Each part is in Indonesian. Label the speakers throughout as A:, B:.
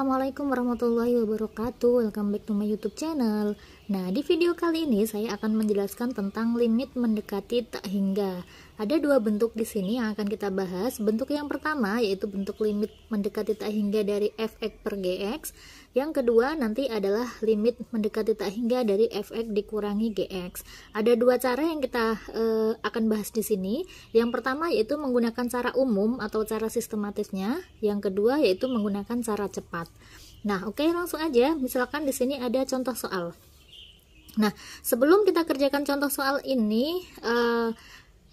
A: Assalamualaikum warahmatullahi wabarakatuh Welcome back to my youtube channel Nah di video kali ini saya akan menjelaskan tentang limit mendekati tak hingga Ada dua bentuk di sini yang akan kita bahas Bentuk yang pertama yaitu bentuk limit mendekati tak hingga dari fx per gx yang kedua nanti adalah limit mendekati tak hingga dari fx dikurangi gx. Ada dua cara yang kita e, akan bahas di sini. Yang pertama yaitu menggunakan cara umum atau cara sistematisnya. Yang kedua yaitu menggunakan cara cepat. Nah, oke okay, langsung aja. Misalkan di sini ada contoh soal. Nah, sebelum kita kerjakan contoh soal ini. E,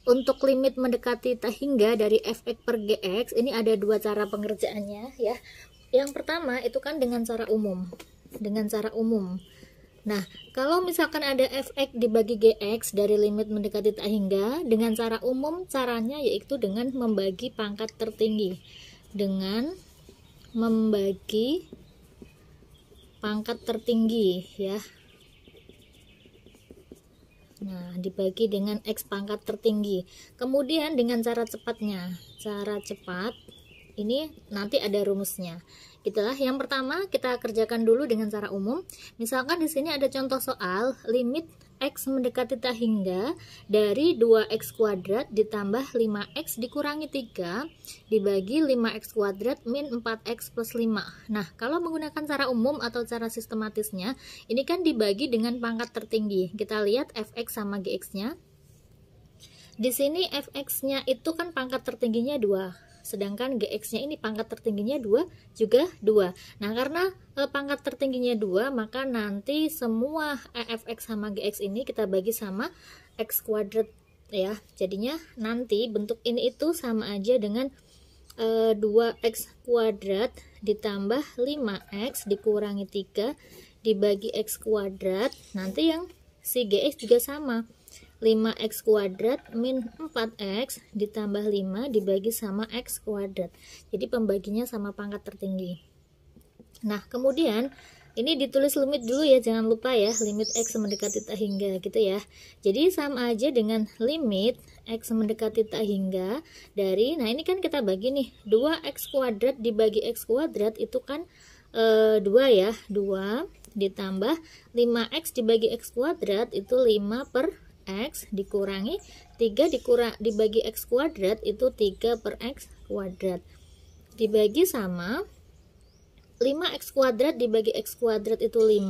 A: untuk limit mendekati tak hingga dari fx per gx ini ada dua cara pengerjaannya ya yang pertama itu kan dengan cara umum dengan cara umum Nah, kalau misalkan ada fx dibagi gx dari limit mendekati tak hingga, dengan cara umum caranya yaitu dengan membagi pangkat tertinggi. Dengan membagi pangkat tertinggi ya. Nah, dibagi dengan x pangkat tertinggi. Kemudian dengan cara cepatnya. Cara cepat ini nanti ada rumusnya itulah yang pertama kita kerjakan dulu dengan cara umum misalkan di sini ada contoh soal limit X mendekati tak hingga dari 2X kuadrat ditambah 5X dikurangi 3 dibagi 5X kuadrat min 4X plus 5 nah kalau menggunakan cara umum atau cara sistematisnya ini kan dibagi dengan pangkat tertinggi kita lihat Fx sama Gx nya di sini fx-nya itu kan pangkat tertingginya 2 sedangkan GX-nya ini pangkat tertingginya 2 juga 2 nah karena e, pangkat tertingginya 2 maka nanti semua EFX sama GX ini kita bagi sama X kuadrat ya jadinya nanti bentuk ini itu sama aja dengan e, 2X kuadrat ditambah 5X dikurangi 3 dibagi X kuadrat nanti yang si GX juga sama 5x kuadrat min 4x ditambah 5 dibagi sama x kuadrat. Jadi pembaginya sama pangkat tertinggi. Nah, kemudian ini ditulis limit dulu ya, jangan lupa ya, limit x mendekati tak hingga gitu ya. Jadi sama aja dengan limit x mendekati tak hingga dari, nah ini kan kita bagi nih, 2x kuadrat dibagi x kuadrat itu kan e, eh, 2 ya, 2 ditambah 5x dibagi x kuadrat itu 5 per X dikurangi 3 dikurang, dibagi X kuadrat itu 3 per X kuadrat dibagi sama 5x kuadrat dibagi x kuadrat itu 5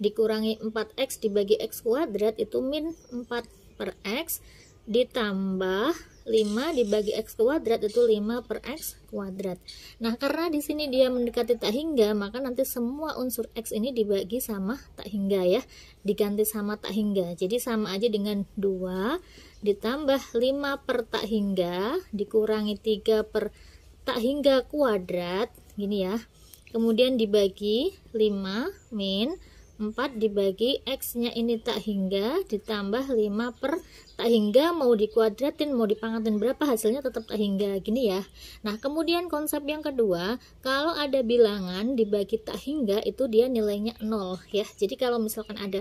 A: dikurangi 4x dibagi x kuadrat itu min 4 per x ditambah 5 dibagi X kuadrat itu 5 per X kuadrat. Nah, karena di sini dia mendekati tak hingga, maka nanti semua unsur X ini dibagi sama tak hingga ya. Diganti sama tak hingga. Jadi sama aja dengan 2 ditambah 5 per tak hingga dikurangi 3 per tak hingga kuadrat. Gini ya. Kemudian dibagi 5 min 4 dibagi X-nya ini tak hingga ditambah 5 per tak hingga mau dikuadratin mau dipangkatin berapa hasilnya tetap tak hingga gini ya nah kemudian konsep yang kedua kalau ada bilangan dibagi tak hingga itu dia nilainya 0 ya jadi kalau misalkan ada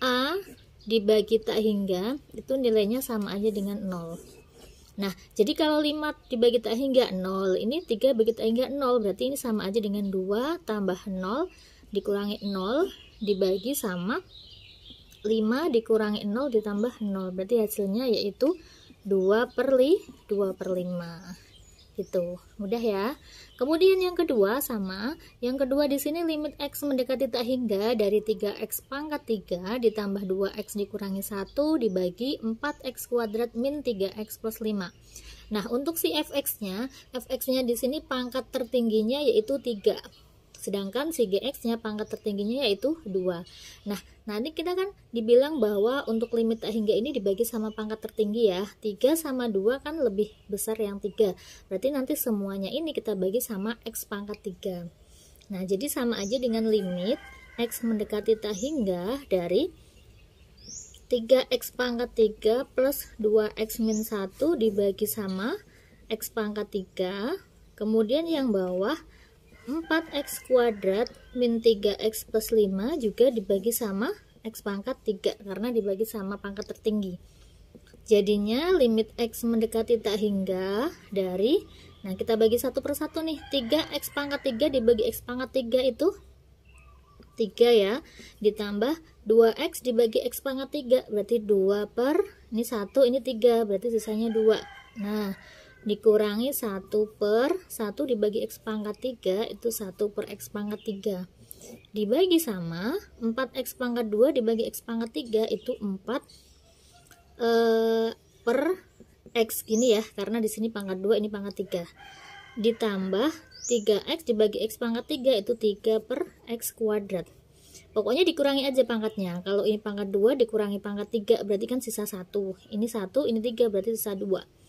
A: A dibagi tak hingga itu nilainya sama aja dengan 0 Nah, jadi kalau 5 dibagi tak hingga 0, ini 3 bagi tak hingga 0, berarti ini sama aja dengan 2 tambah 0 dikurangi 0 dibagi sama 5 dikurangi 0 ditambah 0 berarti hasilnya yaitu 2 per, li, 2 per 5 itu mudah ya kemudian yang kedua sama yang kedua di sini limit x mendekati tak hingga dari 3x pangkat 3 ditambah 2x dikurangi 1 dibagi 4x kuadrat min 3x plus 5 nah untuk si fx nya fx nya di sini pangkat tertingginya yaitu 3 sedangkan si GX-nya pangkat tertingginya yaitu 2. Nah, nanti kita kan dibilang bahwa untuk limit tak hingga ini dibagi sama pangkat tertinggi ya. 3 sama 2 kan lebih besar yang 3. Berarti nanti semuanya ini kita bagi sama X pangkat 3. Nah, jadi sama aja dengan limit X mendekati tak hingga dari 3X pangkat 3 plus 2X min 1 dibagi sama X pangkat 3. Kemudian yang bawah 4x kuadrat min 3x plus 5 juga dibagi sama x pangkat 3 karena dibagi sama pangkat tertinggi jadinya limit x mendekati tak hingga dari nah kita bagi satu persatu nih 3x pangkat 3 dibagi x pangkat 3 itu 3 ya ditambah 2x dibagi x pangkat 3 berarti 2 per ini 1 ini 3 berarti sisanya 2 nah dikurangi 1 per 1 dibagi x pangkat 3 itu 1 per x pangkat 3 dibagi sama 4x pangkat 2 dibagi x pangkat 3 itu 4 e, eh, per x gini ya karena di sini pangkat 2 ini pangkat 3 ditambah 3x dibagi x pangkat 3 itu 3 per x kuadrat pokoknya dikurangi aja pangkatnya kalau ini pangkat 2 dikurangi pangkat 3 berarti kan sisa 1 ini 1 ini 3 berarti sisa 2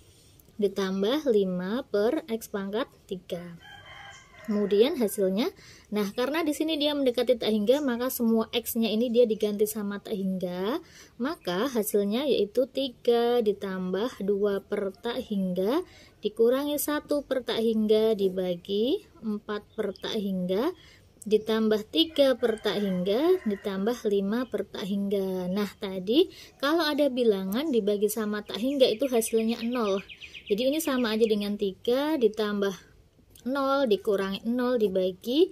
A: ditambah 5 per X pangkat 3 kemudian hasilnya nah karena di sini dia mendekati tak hingga maka semua x-nya ini dia diganti sama tak hingga maka hasilnya yaitu 3 ditambah 2 per tak hingga dikurangi 1 per tak hingga dibagi 4 per tak hingga ditambah 3 per tak hingga ditambah 5 per tak hingga nah tadi kalau ada bilangan dibagi sama tak hingga itu hasilnya 0 jadi ini sama aja dengan 3 ditambah 0 dikurangi 0 dibagi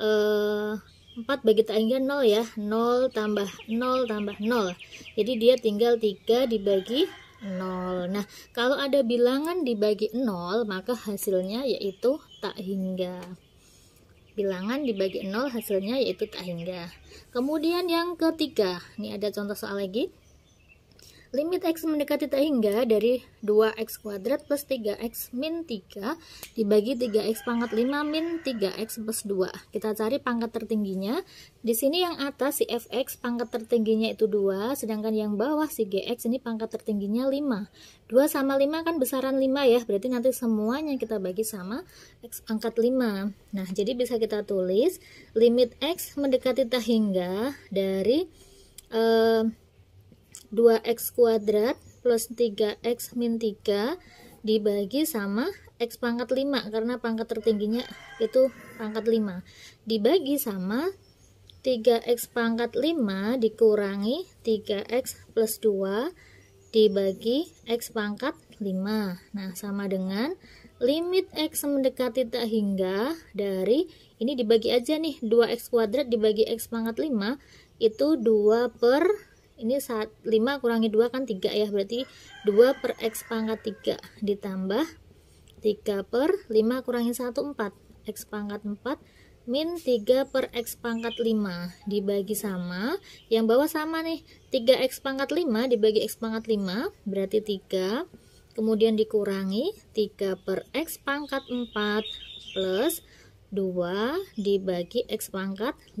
A: eh, 4 bagi tangga 0 ya 0 tambah 0 tambah 0 jadi dia tinggal 3 dibagi 0 nah kalau ada bilangan dibagi 0 maka hasilnya yaitu tak hingga bilangan dibagi 0 hasilnya yaitu tak hingga kemudian yang ketiga ini ada contoh soal lagi Limit x mendekati tak hingga dari 2x kuadrat plus 3x min 3 dibagi 3x pangkat 5 min 3x plus 2. Kita cari pangkat tertingginya. Di sini yang atas si fx pangkat tertingginya itu 2, sedangkan yang bawah si gx ini pangkat tertingginya 5. 2 sama 5 kan besaran 5 ya, berarti nanti semuanya kita bagi sama x pangkat 5. Nah, jadi bisa kita tulis limit x mendekati tak hingga dari... Eh, 2x kuadrat plus 3x min 3 dibagi sama x pangkat 5 karena pangkat tertingginya itu pangkat 5 dibagi sama 3x pangkat 5 dikurangi 3x plus 2 dibagi x pangkat 5 nah sama dengan limit x mendekati tak hingga dari ini dibagi aja nih 2x kuadrat dibagi x pangkat 5 itu 2 per ini saat 5 kurangi 2 kan 3 ya berarti 2 per X pangkat 3 ditambah 3 per 5 kurangi 1 4 X pangkat 4 min 3 per X pangkat 5 dibagi sama yang bawah sama nih 3X pangkat 5 dibagi X pangkat 5 berarti 3 kemudian dikurangi 3 per X pangkat 4 plus 2 dibagi X pangkat 5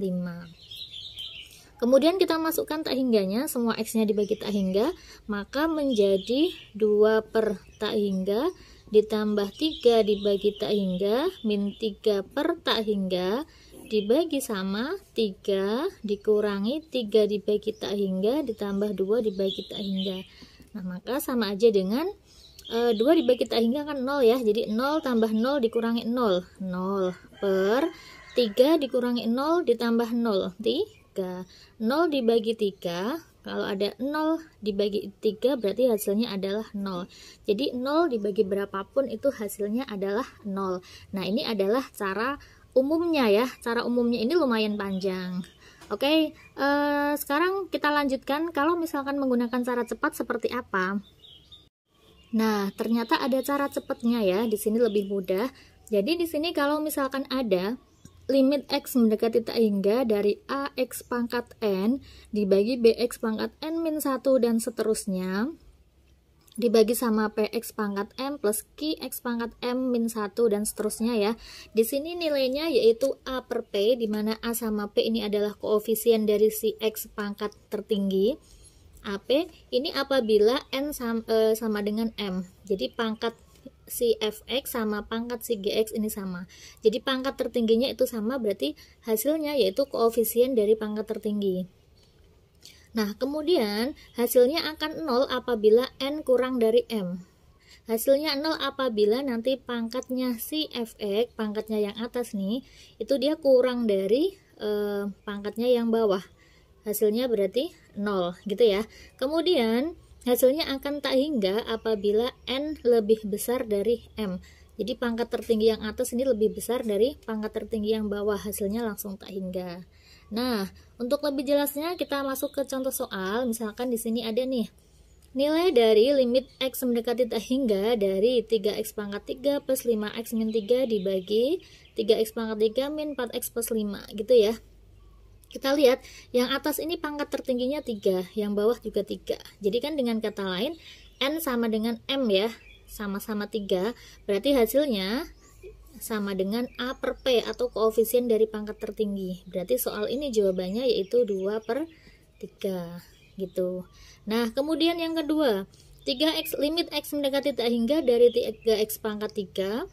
A: Kemudian kita masukkan tak hingganya, semua X-nya dibagi tak hingga, maka menjadi 2 per tak hingga ditambah 3 dibagi tak hingga, min 3 per tak hingga, dibagi sama 3 dikurangi 3 dibagi tak hingga ditambah 2 dibagi tak hingga nah maka sama aja dengan e, eh, 2 dibagi tak hingga kan 0 ya jadi 0 tambah 0 dikurangi 0 0 per 3 dikurangi 0 ditambah 0 nanti 3 0 dibagi 3 kalau ada 0 dibagi 3 berarti hasilnya adalah 0 jadi 0 dibagi berapapun itu hasilnya adalah 0 nah ini adalah cara umumnya ya cara umumnya ini lumayan panjang oke eh, sekarang kita lanjutkan kalau misalkan menggunakan cara cepat seperti apa nah ternyata ada cara cepatnya ya di sini lebih mudah jadi di sini kalau misalkan ada limit x mendekati tak hingga dari ax pangkat n dibagi bx pangkat n min 1 dan seterusnya dibagi sama px pangkat m plus qx pangkat m min 1 dan seterusnya ya. Di sini nilainya yaitu a per p di mana a sama p ini adalah koefisien dari si x pangkat tertinggi. AP ini apabila n sama, e, eh, sama dengan m. Jadi pangkat si fx sama pangkat si gx ini sama. Jadi pangkat tertingginya itu sama berarti hasilnya yaitu koefisien dari pangkat tertinggi. Nah, kemudian hasilnya akan 0 apabila n kurang dari m. Hasilnya 0 apabila nanti pangkatnya si fx, pangkatnya yang atas nih, itu dia kurang dari eh, pangkatnya yang bawah. Hasilnya berarti 0 gitu ya. Kemudian Hasilnya akan tak hingga apabila N lebih besar dari M. Jadi pangkat tertinggi yang atas ini lebih besar dari pangkat tertinggi yang bawah, hasilnya langsung tak hingga. Nah, untuk lebih jelasnya kita masuk ke contoh soal. Misalkan di sini ada nih, Nilai dari limit X mendekati tak hingga dari 3X pangkat 3 plus 5X min 3 dibagi 3X pangkat 3 min 4X plus 5 gitu ya. Kita lihat, yang atas ini pangkat tertingginya 3, yang bawah juga 3. Jadi kan dengan kata lain, N sama dengan M ya, sama-sama 3, berarti hasilnya sama dengan A per P atau koefisien dari pangkat tertinggi. Berarti soal ini jawabannya yaitu 2 per 3 gitu. Nah, kemudian yang kedua, 3x limit x mendekati tak hingga dari 3x pangkat 3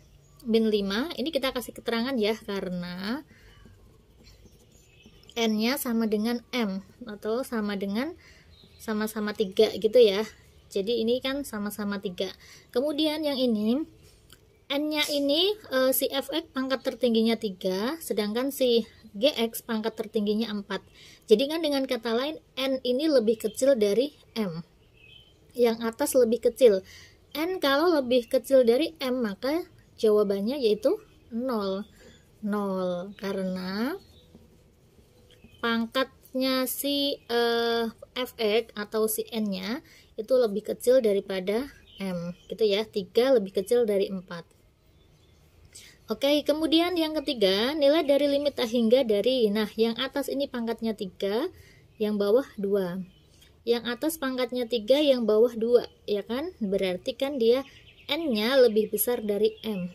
A: min 5. Ini kita kasih keterangan ya karena n-nya sama dengan m atau sama dengan sama-sama 3 gitu ya jadi ini kan sama-sama 3 kemudian yang ini n-nya ini e, si fx pangkat tertingginya 3 sedangkan si gx pangkat tertingginya 4 jadi kan dengan kata lain n ini lebih kecil dari m yang atas lebih kecil n kalau lebih kecil dari m maka jawabannya yaitu 0 0 karena pangkatnya si uh, eh, fx atau si n-nya itu lebih kecil daripada m gitu ya Tiga lebih kecil dari empat. Oke, kemudian yang ketiga, nilai dari limit tak hingga dari. Nah, yang atas ini pangkatnya 3, yang bawah 2. Yang atas pangkatnya 3, yang bawah 2, ya kan? Berarti kan dia n-nya lebih besar dari m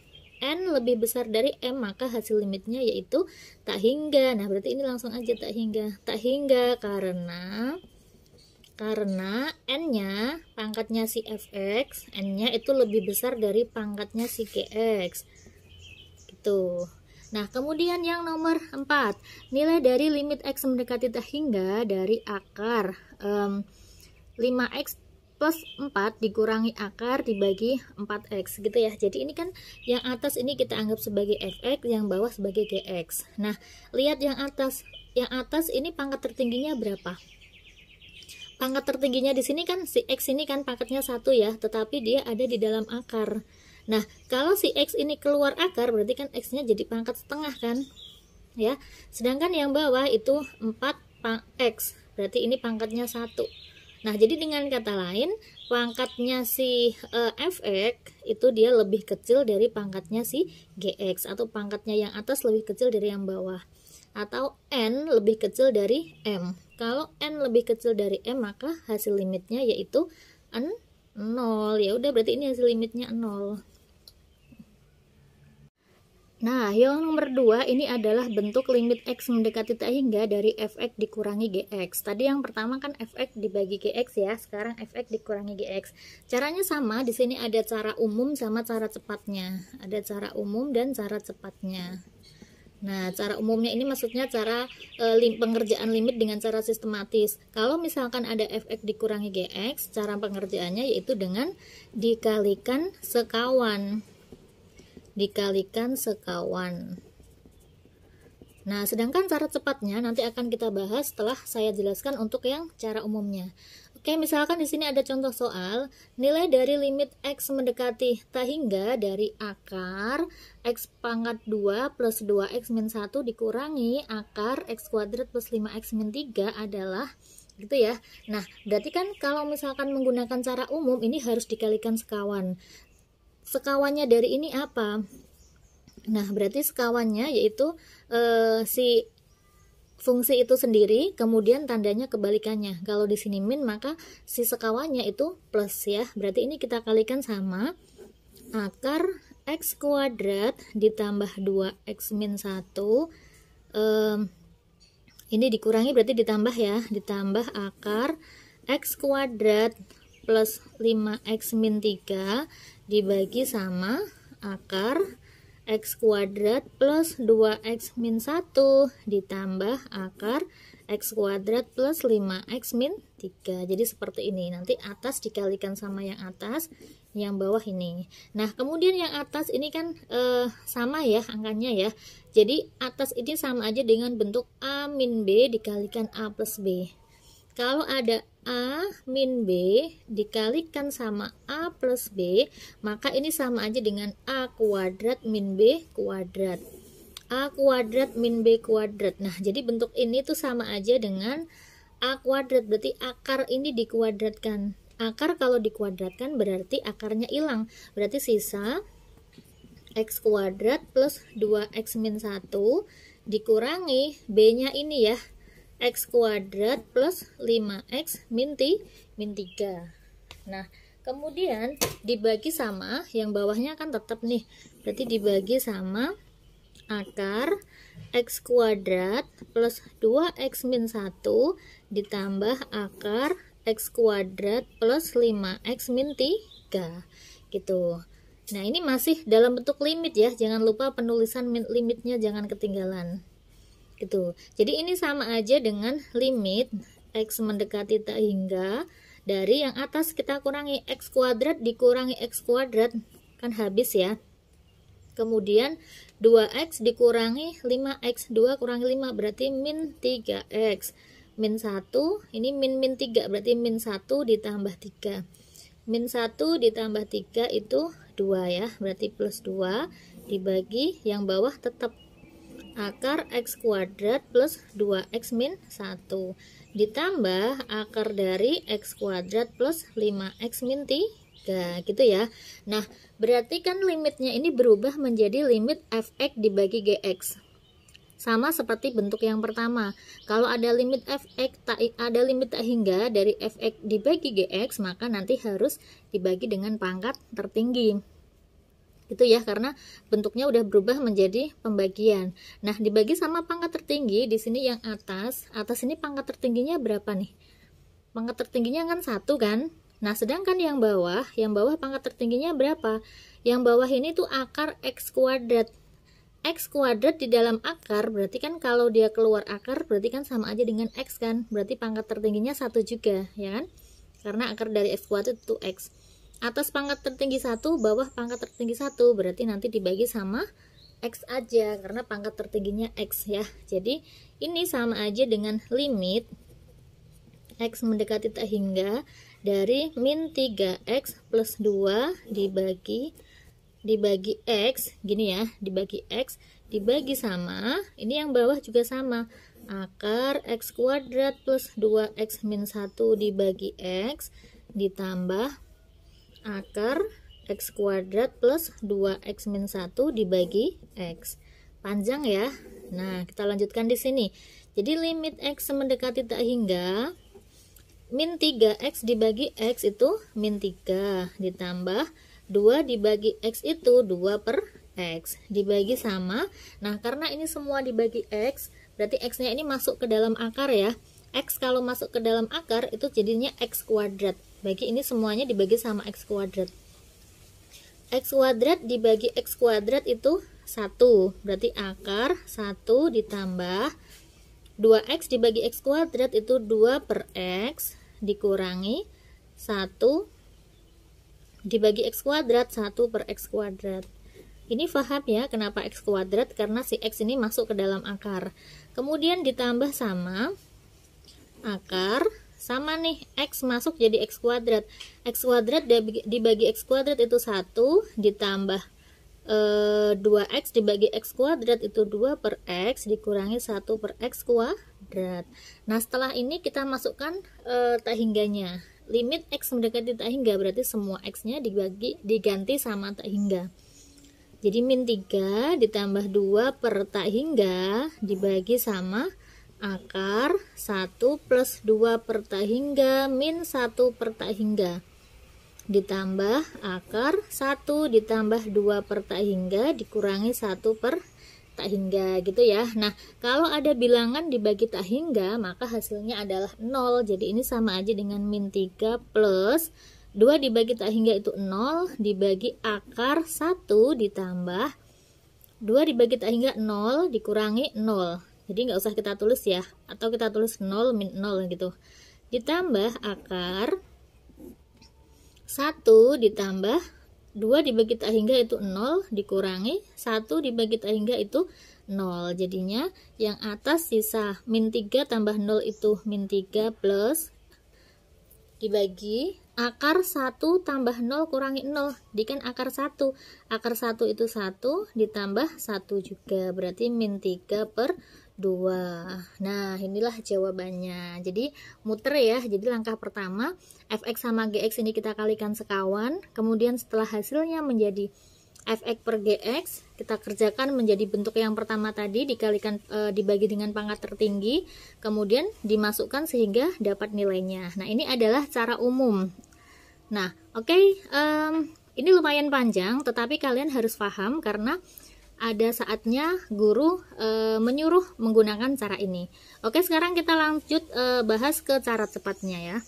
A: n lebih besar dari m maka hasil limitnya yaitu tak hingga nah berarti ini langsung aja tak hingga tak hingga karena karena n-nya pangkatnya si fx n-nya itu lebih besar dari pangkatnya si gx gitu Nah, kemudian yang nomor 4, nilai dari limit x mendekati tak hingga dari akar um, 5x plus 4 dikurangi akar dibagi 4x gitu ya jadi ini kan yang atas ini kita anggap sebagai fx yang bawah sebagai gx nah lihat yang atas yang atas ini pangkat tertingginya berapa pangkat tertingginya di sini kan si x ini kan pangkatnya satu ya tetapi dia ada di dalam akar nah kalau si x ini keluar akar berarti kan x nya jadi pangkat setengah kan ya sedangkan yang bawah itu 4 x berarti ini pangkatnya satu Nah, jadi dengan kata lain, pangkatnya si e, eh, fx itu dia lebih kecil dari pangkatnya si gx atau pangkatnya yang atas lebih kecil dari yang bawah atau n lebih kecil dari m. Kalau n lebih kecil dari m maka hasil limitnya yaitu n 0. Ya udah berarti ini hasil limitnya 0. Nah, yang nomor dua ini adalah bentuk limit X mendekati tak hingga dari Fx dikurangi Gx. Tadi yang pertama kan Fx dibagi Gx ya, sekarang Fx dikurangi Gx. Caranya sama, di sini ada cara umum sama cara cepatnya. Ada cara umum dan cara cepatnya. Nah, cara umumnya ini maksudnya cara e, lim, pengerjaan limit dengan cara sistematis. Kalau misalkan ada fx dikurangi gx, cara pengerjaannya yaitu dengan dikalikan sekawan dikalikan sekawan. Nah, sedangkan cara cepatnya nanti akan kita bahas setelah saya jelaskan untuk yang cara umumnya. Oke, misalkan di sini ada contoh soal, nilai dari limit X mendekati tak hingga dari akar X pangkat 2 plus 2X min 1 dikurangi akar X kuadrat plus 5X min 3 adalah gitu ya. Nah, berarti kan kalau misalkan menggunakan cara umum ini harus dikalikan sekawan sekawannya dari ini apa nah berarti sekawannya yaitu e, si fungsi itu sendiri kemudian tandanya kebalikannya kalau di sini min maka si sekawannya itu plus ya berarti ini kita kalikan sama akar x kuadrat ditambah 2x min 1 E, ini dikurangi berarti ditambah ya ditambah akar x kuadrat plus 5x min 3 dibagi sama akar x kuadrat plus 2x min 1 ditambah akar x kuadrat plus 5x min 3 jadi seperti ini nanti atas dikalikan sama yang atas yang bawah ini nah kemudian yang atas ini kan eh, sama ya angkanya ya jadi atas ini sama aja dengan bentuk a min b dikalikan a plus b kalau ada A min B dikalikan sama A plus B, maka ini sama aja dengan A kuadrat min B kuadrat. A kuadrat min B kuadrat. Nah, jadi bentuk ini tuh sama aja dengan A kuadrat, berarti akar ini dikuadratkan. Akar kalau dikuadratkan berarti akarnya hilang, berarti sisa X kuadrat plus 2X min 1 dikurangi B-nya ini ya, X kuadrat plus 5X min, t, min 3. Nah, kemudian dibagi sama, yang bawahnya akan tetap nih. Berarti dibagi sama akar X kuadrat plus 2X min 1 ditambah akar X kuadrat plus 5X min 3. Gitu. Nah, ini masih dalam bentuk limit ya. Jangan lupa penulisan limitnya jangan ketinggalan gitu. Jadi ini sama aja dengan limit x mendekati tak hingga dari yang atas kita kurangi x kuadrat dikurangi x kuadrat kan habis ya. Kemudian 2x dikurangi 5x 2 kurangi 5 berarti min 3x min 1 ini min min 3 berarti min 1 ditambah 3 min 1 ditambah 3 itu 2 ya berarti plus 2 dibagi yang bawah tetap akar x kuadrat plus 2x min 1 ditambah akar dari x kuadrat plus 5x min 3 gitu ya nah berarti kan limitnya ini berubah menjadi limit fx dibagi gx sama seperti bentuk yang pertama. Kalau ada limit fx tak ada limit tak hingga dari fx dibagi gx, maka nanti harus dibagi dengan pangkat tertinggi itu ya karena bentuknya udah berubah menjadi pembagian. Nah, dibagi sama pangkat tertinggi di sini yang atas. Atas ini pangkat tertingginya berapa nih? Pangkat tertingginya kan satu kan? Nah, sedangkan yang bawah, yang bawah pangkat tertingginya berapa? Yang bawah ini tuh akar x kuadrat. X kuadrat di dalam akar berarti kan kalau dia keluar akar berarti kan sama aja dengan x kan? Berarti pangkat tertingginya satu juga, ya kan? Karena akar dari x kuadrat itu x atas pangkat tertinggi satu bawah pangkat tertinggi satu berarti nanti dibagi sama X aja karena pangkat tertingginya X ya jadi ini sama aja dengan limit X mendekati tak hingga dari min 3X plus 2 dibagi dibagi X gini ya dibagi X dibagi sama ini yang bawah juga sama akar X kuadrat plus 2X min 1 dibagi X ditambah akar x kuadrat plus 2x min 1 dibagi x. Panjang ya. Nah, kita lanjutkan di sini. Jadi limit x mendekati tak hingga min 3x dibagi x itu min 3 ditambah 2 dibagi x itu 2 per x dibagi sama. Nah, karena ini semua dibagi x, berarti x-nya ini masuk ke dalam akar ya. X kalau masuk ke dalam akar itu jadinya x kuadrat bagi ini semuanya dibagi sama x kuadrat x kuadrat dibagi x kuadrat itu 1 berarti akar 1 ditambah 2x dibagi x kuadrat itu 2 per x dikurangi 1 dibagi x kuadrat 1 per x kuadrat ini faham ya kenapa x kuadrat karena si x ini masuk ke dalam akar kemudian ditambah sama akar sama nih x masuk jadi x kuadrat x kuadrat dibagi x kuadrat itu satu ditambah e, eh, 2x dibagi x kuadrat itu 2 per x dikurangi 1 per x kuadrat nah setelah ini kita masukkan e, tak hingganya limit x mendekati tak hingga berarti semua x nya dibagi diganti sama tak hingga jadi min 3 ditambah 2 per tak hingga dibagi sama akar 1 plus 2 per tak hingga min 1 per tak hingga ditambah akar 1 ditambah 2 per tak hingga dikurangi 1 per tak hingga gitu ya Nah kalau ada bilangan dibagi tak hingga maka hasilnya adalah 0 jadi ini sama aja dengan min 3 plus 2 dibagi tak hingga itu 0 dibagi akar 1 ditambah 2 dibagi tak hingga 0 dikurangi 0 jadi nggak usah kita tulis ya atau kita tulis 0 min 0 gitu ditambah akar 1 ditambah 2 dibagi tak hingga itu 0 dikurangi 1 dibagi tak hingga itu 0 jadinya yang atas sisa min 3 tambah 0 itu min 3 plus dibagi akar 1 tambah 0 kurangi 0 dikan akar 1 akar 1 itu 1 ditambah 1 juga berarti min 3 per 2 Nah inilah jawabannya Jadi muter ya Jadi langkah pertama Fx sama Gx ini kita kalikan sekawan Kemudian setelah hasilnya menjadi Fx per Gx Kita kerjakan menjadi bentuk yang pertama tadi Dikalikan e, dibagi dengan pangkat tertinggi Kemudian dimasukkan sehingga dapat nilainya Nah ini adalah cara umum Nah oke okay, um, Ini lumayan panjang Tetapi kalian harus paham karena ada saatnya guru e, menyuruh menggunakan cara ini. Oke, sekarang kita lanjut e, bahas ke cara cepatnya ya.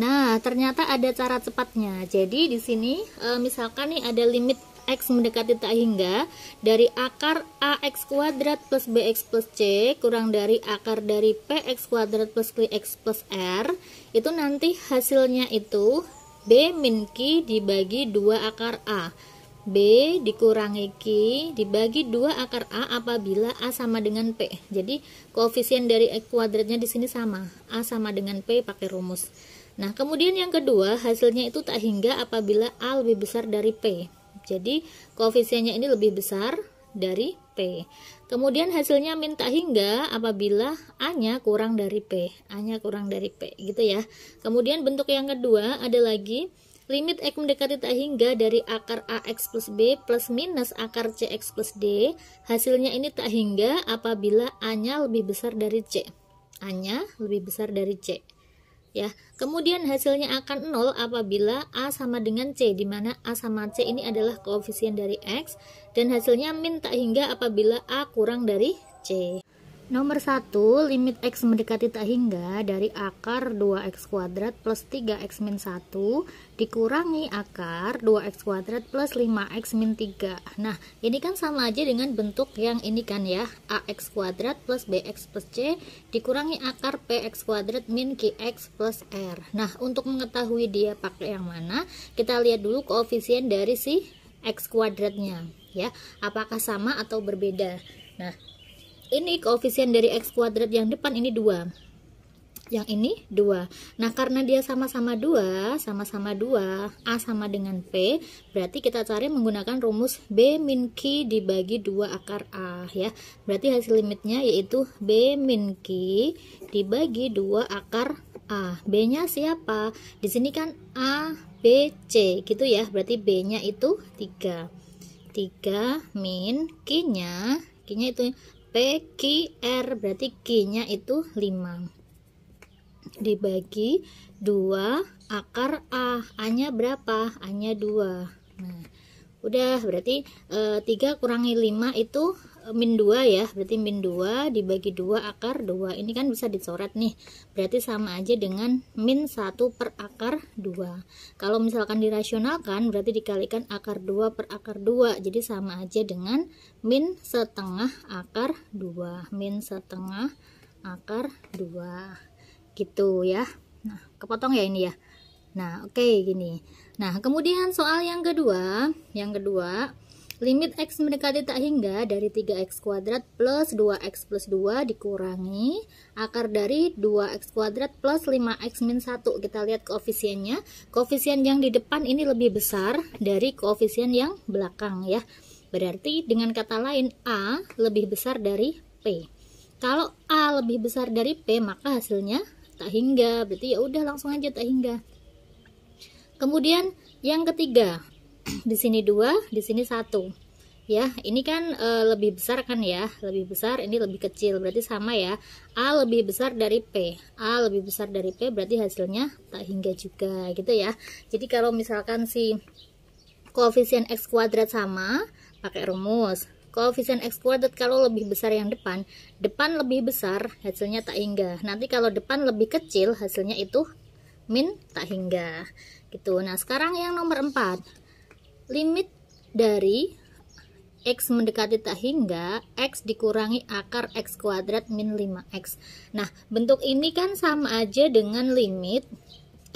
A: Nah, ternyata ada cara cepatnya. Jadi di sini e, misalkan nih ada limit x mendekati tak hingga dari akar ax kuadrat plus bx plus c kurang dari akar dari px kuadrat plus qx plus r itu nanti hasilnya itu b min q dibagi 2 akar a B dikurangi Q dibagi 2 akar A apabila A sama dengan P. Jadi koefisien dari x kuadratnya di sini sama. A sama dengan P pakai rumus. Nah, kemudian yang kedua, hasilnya itu tak hingga apabila A lebih besar dari P. Jadi koefisiennya ini lebih besar dari P. Kemudian hasilnya minta hingga apabila A-nya kurang dari P. A-nya kurang dari P gitu ya. Kemudian bentuk yang kedua ada lagi Limit X mendekati tak hingga dari akar AX plus B plus minus akar CX plus D. Hasilnya ini tak hingga apabila A-nya lebih besar dari C. A-nya lebih besar dari C. Ya, kemudian hasilnya akan 0 apabila A sama dengan C, di mana A sama C ini adalah koefisien dari X, dan hasilnya min tak hingga apabila A kurang dari C. Nomor 1, limit X mendekati tak hingga dari akar 2X kuadrat plus 3X min 1 dikurangi akar 2X kuadrat plus 5X min 3. Nah, ini kan sama aja dengan bentuk yang ini kan ya, AX kuadrat plus BX plus C dikurangi akar PX kuadrat min kx plus R. Nah, untuk mengetahui dia pakai yang mana, kita lihat dulu koefisien dari si X kuadratnya ya, apakah sama atau berbeda. Nah, ini koefisien dari x kuadrat yang depan ini 2 yang ini 2 Nah karena dia sama-sama 2 Sama-sama 2 A sama dengan P Berarti kita cari menggunakan rumus B min Q dibagi 2 akar A ya Berarti hasil limitnya yaitu B min Q dibagi 2 akar A B nya siapa? Di sini kan A, B, C gitu ya Berarti B nya itu 3 3 min Q nya Q nya itu P Q R berarti G-nya itu 5 dibagi 2 akar A A-nya berapa? A-nya 2 nah, udah berarti e, eh, 3 kurangi 5 itu min 2 ya berarti min 2 dibagi 2 akar 2 ini kan bisa dicoret nih berarti sama aja dengan min 1 per akar 2 kalau misalkan dirasionalkan berarti dikalikan akar 2 per akar 2 jadi sama aja dengan min setengah akar 2 min setengah akar 2 gitu ya nah kepotong ya ini ya nah oke okay, gini nah kemudian soal yang kedua yang kedua Limit X mendekati tak hingga dari 3X kuadrat plus 2X plus 2 dikurangi akar dari 2X kuadrat plus 5X min 1. Kita lihat koefisiennya. Koefisien yang di depan ini lebih besar dari koefisien yang belakang ya. Berarti dengan kata lain A lebih besar dari P. Kalau A lebih besar dari P maka hasilnya tak hingga. Berarti ya udah langsung aja tak hingga. Kemudian yang ketiga, di sini dua di sini satu ya ini kan e, lebih besar kan ya lebih besar ini lebih kecil berarti sama ya A lebih besar dari P A lebih besar dari P berarti hasilnya tak hingga juga gitu ya jadi kalau misalkan si koefisien X kuadrat sama pakai rumus koefisien x kuadrat kalau lebih besar yang depan depan lebih besar hasilnya tak hingga nanti kalau depan lebih kecil hasilnya itu min tak hingga gitu nah sekarang yang nomor 4 limit dari X mendekati tak hingga X dikurangi akar X kuadrat min 5X Nah bentuk ini kan sama aja dengan limit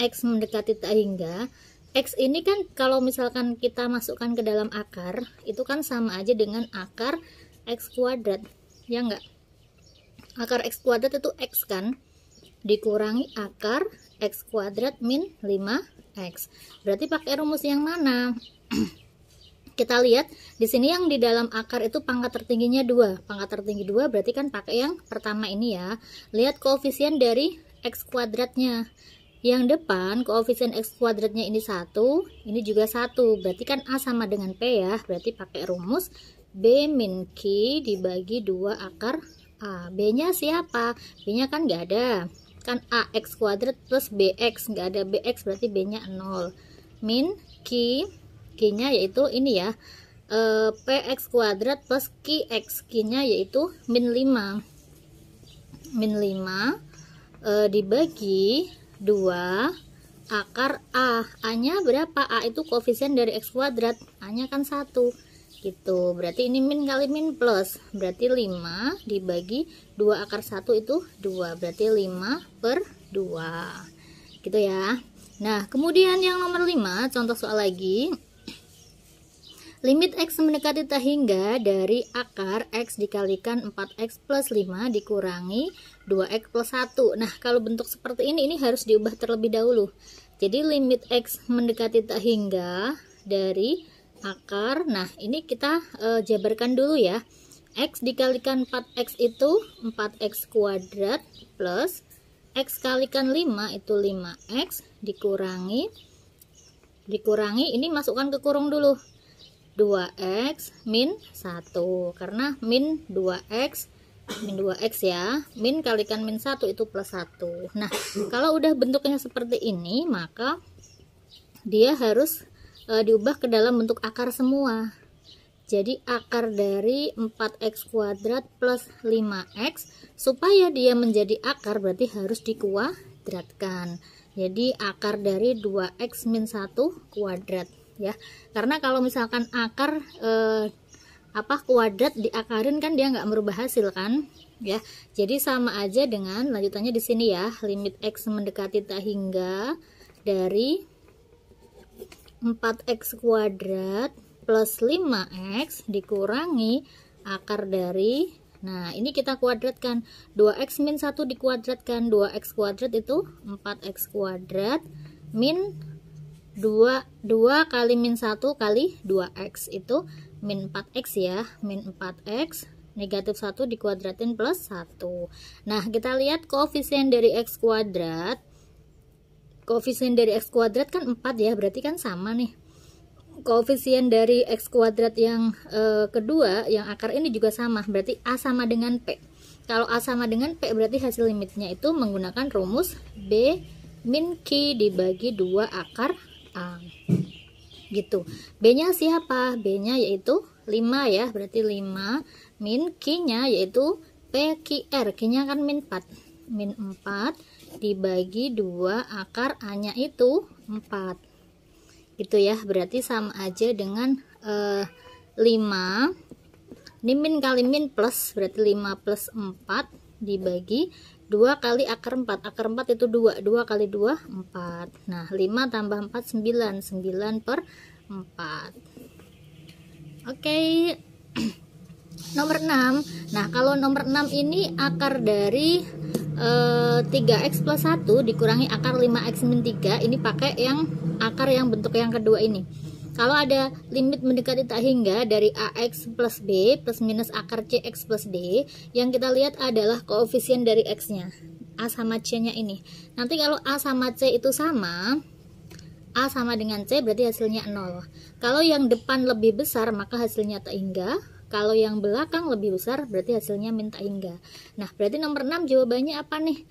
A: X mendekati tak hingga X ini kan kalau misalkan kita masukkan ke dalam akar Itu kan sama aja dengan akar X kuadrat Ya enggak? Akar X kuadrat itu X kan? Dikurangi akar X kuadrat min 5X Berarti pakai rumus yang mana? kita lihat di sini yang di dalam akar itu pangkat tertingginya dua pangkat tertinggi dua berarti kan pakai yang pertama ini ya lihat koefisien dari x kuadratnya yang depan koefisien x kuadratnya ini satu ini juga satu berarti kan a sama dengan p ya berarti pakai rumus b min q dibagi dua akar a b nya siapa b nya kan nggak ada kan a x kuadrat plus bx nggak ada bx berarti b nya 0 min q Q-nya yaitu ini ya eh, PX kuadrat plus QX Q-nya yaitu min 5 min 5 e, eh, dibagi 2 akar A A nya berapa? A itu koefisien dari X kuadrat A nya kan 1 gitu berarti ini min kali min plus berarti 5 dibagi 2 akar 1 itu 2 berarti 5 per 2 gitu ya Nah, kemudian yang nomor 5, contoh soal lagi. Limit X mendekati tak hingga dari akar X dikalikan 4X plus 5 dikurangi 2X plus 1. Nah, kalau bentuk seperti ini, ini harus diubah terlebih dahulu. Jadi, limit X mendekati tak hingga dari akar. Nah, ini kita e, jabarkan dulu ya. X dikalikan 4X itu 4X kuadrat plus X kalikan 5 itu 5X dikurangi dikurangi ini masukkan ke kurung dulu 2x min 1 karena min 2x min 2x ya min kalikan min 1 itu plus 1 nah kalau udah bentuknya seperti ini maka dia harus e, diubah ke dalam bentuk akar semua jadi akar dari 4x kuadrat plus 5x supaya dia menjadi akar berarti harus dikuadratkan jadi akar dari 2x min 1 kuadrat ya karena kalau misalkan akar eh, apa kuadrat diakarin kan dia nggak merubah hasil kan ya jadi sama aja dengan lanjutannya di sini ya limit x mendekati tak hingga dari 4x kuadrat plus 5x dikurangi akar dari nah ini kita kuadratkan 2x min 1 dikuadratkan 2x kuadrat itu 4x kuadrat min 2, 2 kali min 1 kali 2x itu min 4x ya min 4x negatif 1 dikuadratin plus 1 nah kita lihat koefisien dari x kuadrat koefisien dari x kuadrat kan 4 ya berarti kan sama nih koefisien dari x kuadrat yang e, kedua yang akar ini juga sama berarti A sama dengan P kalau A sama dengan P berarti hasil limitnya itu menggunakan rumus B min Q dibagi 2 akar A ah, gitu B-nya siapa? B-nya yaitu 5 ya berarti 5 min Q-nya yaitu PQR Q-nya kan min 4 min 4 dibagi 2 akar A-nya itu 4 gitu ya berarti sama aja dengan uh, eh, 5 ini min kali min plus berarti 5 plus 4 dibagi 2 kali akar 4 akar 4 itu 2 2 kali 2 4 nah 5 tambah 4 9 9 per 4 oke okay. nomor 6 nah kalau nomor 6 ini akar dari e, eh, 3x plus 1 dikurangi akar 5x min 3 ini pakai yang akar yang bentuk yang kedua ini kalau ada limit mendekati tak hingga dari AX plus B plus minus akar CX plus D, yang kita lihat adalah koefisien dari X-nya. A sama C-nya ini. Nanti kalau A sama C itu sama, A sama dengan C berarti hasilnya 0. Kalau yang depan lebih besar, maka hasilnya tak hingga. Kalau yang belakang lebih besar, berarti hasilnya minta hingga. Nah, berarti nomor 6 jawabannya apa nih?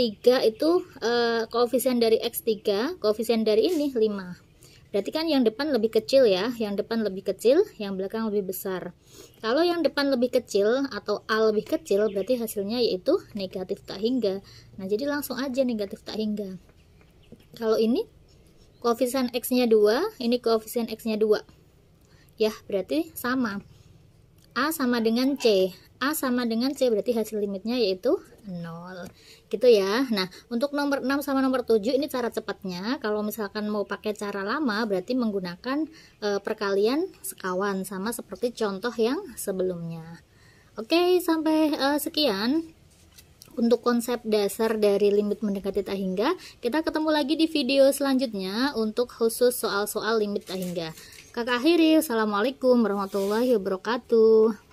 A: 3 itu e, koefisien dari X3, koefisien dari ini 5. Berarti kan yang depan lebih kecil ya, yang depan lebih kecil, yang belakang lebih besar. Kalau yang depan lebih kecil atau A lebih kecil, berarti hasilnya yaitu negatif tak hingga. Nah, jadi langsung aja negatif tak hingga. Kalau ini koefisien X-nya 2, ini koefisien X-nya 2. Ya, berarti sama. A sama dengan C. A sama dengan C berarti hasil limitnya yaitu 0. Gitu ya. Nah, untuk nomor 6 sama nomor 7 ini cara cepatnya. Kalau misalkan mau pakai cara lama berarti menggunakan e, perkalian sekawan sama seperti contoh yang sebelumnya. Oke, sampai e, sekian untuk konsep dasar dari limit mendekati tak hingga. Kita ketemu lagi di video selanjutnya untuk khusus soal-soal limit tak hingga. Kakak akhiri, Assalamualaikum warahmatullahi wabarakatuh.